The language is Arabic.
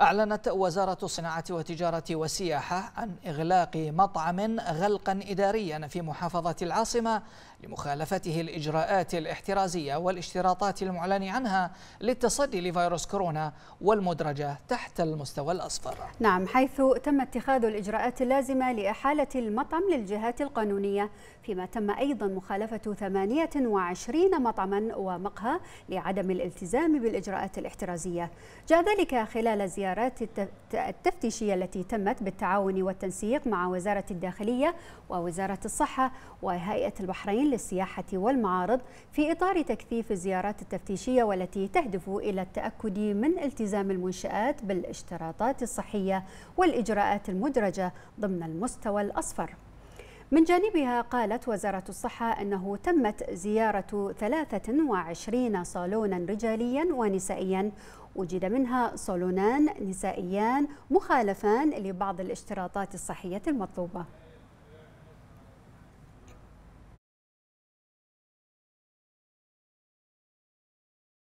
أعلنت وزارة الصناعة والتجارة والسياحة عن إغلاق مطعم غلقا إداريا في محافظة العاصمة لمخالفته الإجراءات الاحترازية والاشتراطات المعلن عنها للتصدي لفيروس كورونا والمدرجة تحت المستوى الأصفر نعم حيث تم اتخاذ الإجراءات اللازمة لإحالة المطعم للجهات القانونية فيما تم أيضا مخالفة 28 مطعما ومقهى لعدم الالتزام بالإجراءات الاحترازية جاء ذلك خلال زيارة الزيارات التفتيشية التي تمت بالتعاون والتنسيق مع وزارة الداخلية ووزارة الصحة وهيئة البحرين للسياحة والمعارض في إطار تكثيف الزيارات التفتيشية والتي تهدف إلى التأكد من التزام المنشآت بالاشتراطات الصحية والإجراءات المدرجة ضمن المستوى الأصفر من جانبها قالت وزارة الصحة أنه تمت زيارة 23 صالونا رجاليا ونسائيا وجد منها صالونان نسائيان مخالفان لبعض الاشتراطات الصحية المطلوبة